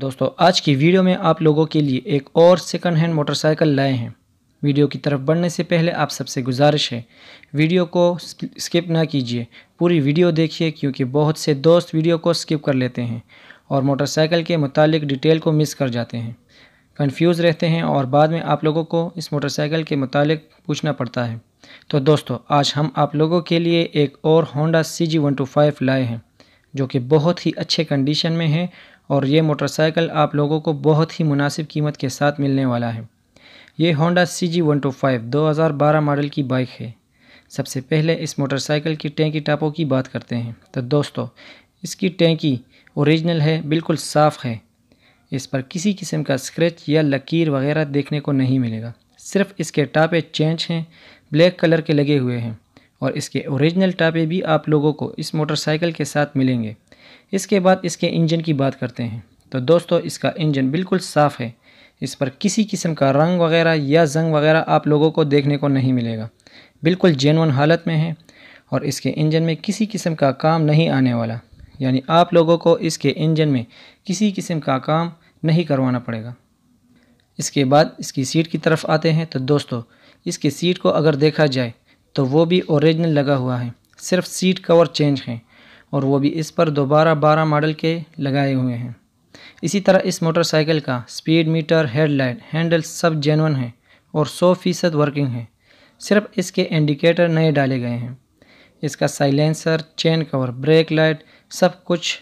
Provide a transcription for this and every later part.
दोस्तों आज की वीडियो में आप लोगों के लिए एक और सेकंड हैंड मोटरसाइकिल लाए हैं वीडियो की तरफ बढ़ने से पहले आप सबसे गुजारिश है वीडियो को स्किप ना कीजिए पूरी वीडियो देखिए क्योंकि बहुत से दोस्त वीडियो को स्किप कर लेते हैं और मोटरसाइकिल के मुतालिक डिटेल को मिस कर जाते हैं कन्फ्यूज़ रहते हैं और बाद में आप लोगों को इस मोटरसाइकिल के मुतालिक पूछना पड़ता है तो दोस्तों आज हम आप लोगों के लिए एक और Honda C G one two five लाए हैं जो कि बहुत ही अच्छे कंडीशन में है और ये मोटरसाइकिल आप लोगों को बहुत ही मुनासिब कीमत के साथ मिलने वाला है ये Honda C G one two five दो हज़ार बारह मॉडल की बाइक है सबसे पहले इस मोटरसाइकिल की टैंकी टापों की बात करते हैं तो दोस्तों इसकी टैंकी ओरिजिनल है बिल्कुल साफ़ है इस पर किसी किस्म का स्क्रैच या लकीर वगैरह देखने को नहीं मिलेगा सिर्फ इसके टापे चेंज हैं ब्लैक कलर के लगे हुए हैं और इसके ओरिजिनल टापे भी आप लोगों को इस मोटरसाइकिल के साथ मिलेंगे इसके बाद इसके इंजन की बात करते हैं तो दोस्तों इसका इंजन बिल्कुल साफ़ है इस पर किसी किस्म का रंग वगैरह या जंग वगैरह आप लोगों को देखने को नहीं मिलेगा बिल्कुल जेनवन हालत में है और इसके इंजन में किसी किस्म का काम नहीं आने वाला यानी आप लोगों को इसके इंजन में किसी किस्म का काम नहीं करवाना पड़ेगा इसके बाद इसकी सीट की तरफ आते हैं तो दोस्तों इसकी सीट को अगर देखा जाए तो वो भी ओरिजिनल लगा हुआ है सिर्फ सीट कवर चेंज हैं और वो भी इस पर दोबारा बारह मॉडल के लगाए हुए हैं इसी तरह इस मोटरसाइकिल का स्पीड मीटर हेडलाइट हैंडल सब जेनवन है और सौ फीसद वर्किंग है सिर्फ इसके इंडिकेटर नए डाले गए हैं इसका silencer chain cover brake light सब कुछ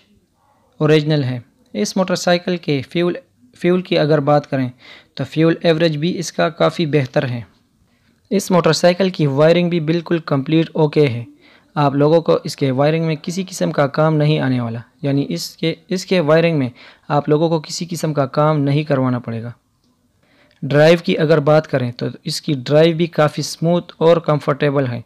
ओरिजिनल है इस मोटरसाइकिल के फ्यूल फ्यूल की अगर बात करें तो फ्यूल एवरेज भी इसका काफ़ी बेहतर है इस मोटरसाइकिल की वायरिंग भी बिल्कुल कंप्लीट ओके है आप लोगों को इसके वायरिंग में किसी किस्म का काम नहीं आने वाला यानी इसके इसके वायरिंग में आप लोगों को किसी किस्म का काम नहीं करवाना पड़ेगा ड्राइव की अगर बात करें तो इसकी ड्राइव भी काफ़ी स्मूथ और कंफर्टेबल है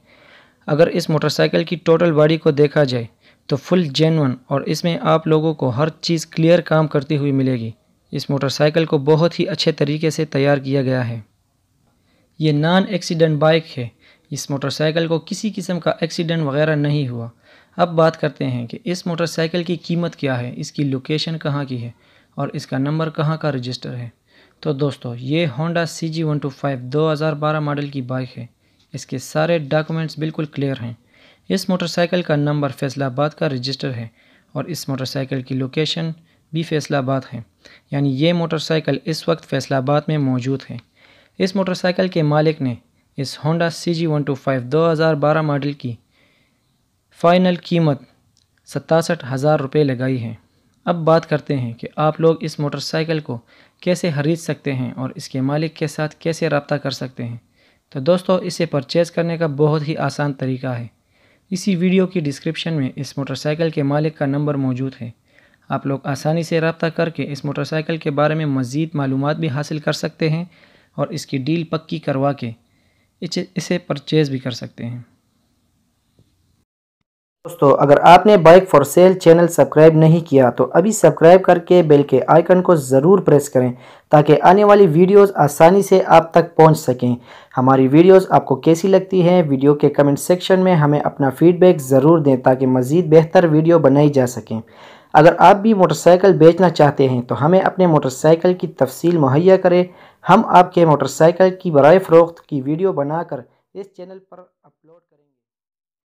अगर इस मोटरसाइकिल की टोटल बॉडी को देखा जाए तो फुल जेनवन और इसमें आप लोगों को हर चीज़ क्लियर काम करती हुई मिलेगी इस मोटरसाइकिल को बहुत ही अच्छे तरीके से तैयार किया गया है ये नॉन एक्सीडेंट बाइक है इस मोटरसाइकिल को किसी किस्म का एक्सीडेंट वगैरह नहीं हुआ अब बात करते हैं कि इस मोटरसाइकिल की कीमत क्या है इसकी लोकेशन कहाँ की है और इसका नंबर कहाँ का रजिस्टर है तो दोस्तों ये Honda C G one two five दो हज़ार बारह मॉडल की बाइक है इसके सारे डॉक्यूमेंट्स बिल्कुल क्लियर हैं इस मोटरसाइकिल का नंबर फैसलाबाद का रजिस्टर है और इस मोटरसाइकिल की लोकेशन भी फैसलाबाद है यानी ये मोटरसाइकिल इस वक्त फैसलाबाद में मौजूद है इस मोटरसाइकिल के मालिक ने इस Honda C G one two five दो हज़ार बारह मॉडल की फ़ाइनल कीमत सतासठ हज़ार रुपये लगाई है अब बात करते हैं कि आप लोग इस मोटरसाइकिल को कैसे ख़रीद सकते हैं और इसके मालिक के साथ कैसे रबता कर सकते हैं तो दोस्तों इसे परचेज़ करने का बहुत ही आसान तरीका है इसी वीडियो की डिस्क्रिप्शन में इस मोटरसाइकिल के मालिक का नंबर मौजूद है आप लोग आसानी से रबता करके इस मोटरसाइकिल के बारे में मज़ीद मालूम भी हासिल कर सकते हैं और इसकी डील पक्की करवा के इसे परचेज़ भी कर सकते हैं दोस्तों अगर आपने bike for sale channel subscribe नहीं किया तो अभी सब्सक्राइब करके बेल के आइकन को ज़रूर प्रेस करें ताकि आने वाली वीडियोस आसानी से आप तक पहुंच सकें हमारी वीडियोस आपको कैसी लगती हैं वीडियो के कमेंट सेक्शन में हमें अपना फीडबैक ज़रूर दें ताकि मज़ीद बेहतर वीडियो बनाई जा सकें अगर आप भी मोटरसाइकिल बेचना चाहते हैं तो हमें अपने मोटरसाइकिल की तफसील मुहैया करें हम आपके मोटरसाइकिल की बर फ़रोख्त की वीडियो बनाकर इस चैनल पर अपलोड